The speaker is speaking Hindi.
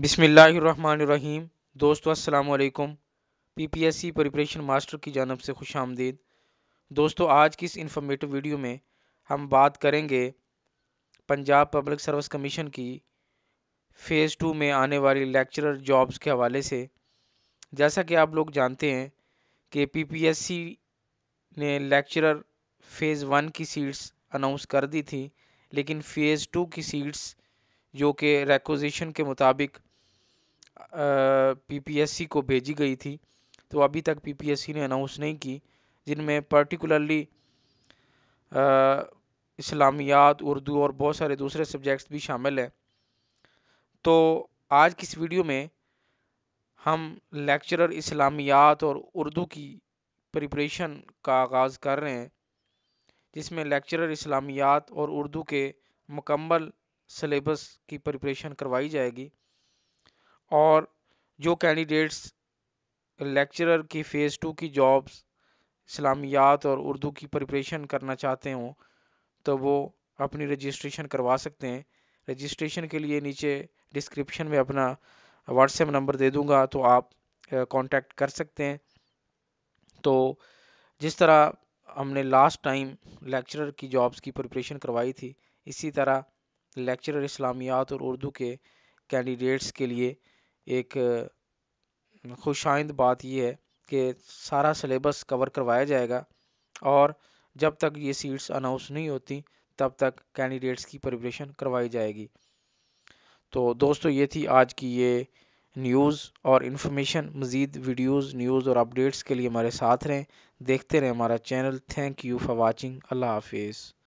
बिसमीम दोस्तों असलकम P P S C preparation master की जानब से खुश आमदीद दोस्तों आज की इस इंफॉर्मेटिव वीडियो में हम बात करेंगे पंजाब पब्लिक सर्विस कमीशन की फ़ेज़ टू में आने वाली लेक्चरर जॉब्स के हवाले से जैसा कि आप लोग जानते हैं कि पी पी एस सी ने लेक्चरर फ़ेज़ वन की सीट्स अनाउंस कर दी थी लेकिन फ़ेज़ टू की सीट्स जो कि रेकोजिशन के मुताबिक पीपीएससी को भेजी गई थी तो अभी तक पीपीएससी ने अनाउंस नहीं की जिनमें पर्टिकुलरली इस्लामियात उर्दू और बहुत सारे दूसरे सब्जेक्ट्स भी शामिल हैं तो आज की इस वीडियो में हम लेक्चरर इस्लामियात और उर्दू की प्रिपरेशन का आगाज़ कर रहे हैं जिसमें लेक्चरर इस्लामियात और उर्दू के मुकम्मल सलेबस की प्रिपरेशन करवाई जाएगी और जो कैंडिडेट्स लेक्चरर की फ़ेज़ टू की जॉब्स इस्लामियात और उर्दू की प्रिपरेशन करना चाहते हों तो वो अपनी रजिस्ट्रेशन करवा सकते हैं रजिस्ट्रेशन के लिए नीचे डिस्क्रिप्शन में अपना व्हाट्सएप नंबर दे दूंगा तो आप कांटेक्ट कर सकते हैं तो जिस तरह हमने लास्ट टाइम लेक्चरर की जॉब्स की प्रिपरेशन करवाई थी इसी तरह लेक्चरर इस्लामियात और उर्दू के कैंडिडेट्स के लिए एक खुशाइंद बात यह है कि सारा सिलेबस कवर करवाया जाएगा और जब तक ये सीट्स अनाउंस नहीं होती तब तक कैंडिडेट्स की प्रिपरेशन करवाई जाएगी तो दोस्तों ये थी आज की ये न्यूज़ और इन्फॉर्मेशन मज़ीद वीडियोस न्यूज़ और अपडेट्स के लिए हमारे साथ रहें देखते रहें हमारा channel thank you for watching अल्लाह हाफिज़